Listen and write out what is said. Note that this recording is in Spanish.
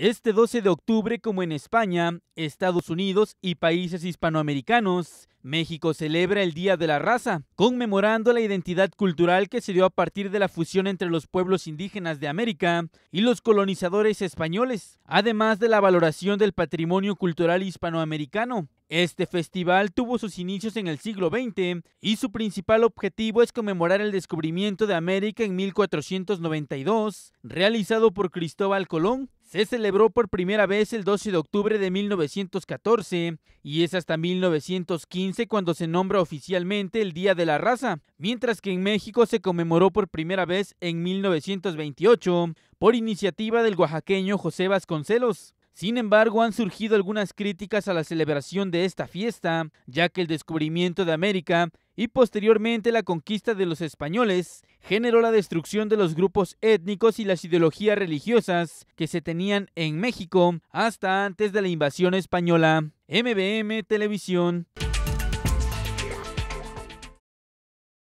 Este 12 de octubre, como en España, Estados Unidos y países hispanoamericanos, México celebra el Día de la Raza, conmemorando la identidad cultural que se dio a partir de la fusión entre los pueblos indígenas de América y los colonizadores españoles, además de la valoración del patrimonio cultural hispanoamericano. Este festival tuvo sus inicios en el siglo XX y su principal objetivo es conmemorar el descubrimiento de América en 1492, realizado por Cristóbal Colón. Se celebró por primera vez el 12 de octubre de 1914 y es hasta 1915 cuando se nombra oficialmente el Día de la Raza, mientras que en México se conmemoró por primera vez en 1928 por iniciativa del oaxaqueño José Vasconcelos. Sin embargo, han surgido algunas críticas a la celebración de esta fiesta, ya que el descubrimiento de América y posteriormente la conquista de los españoles generó la destrucción de los grupos étnicos y las ideologías religiosas que se tenían en México hasta antes de la invasión española. MBM Televisión.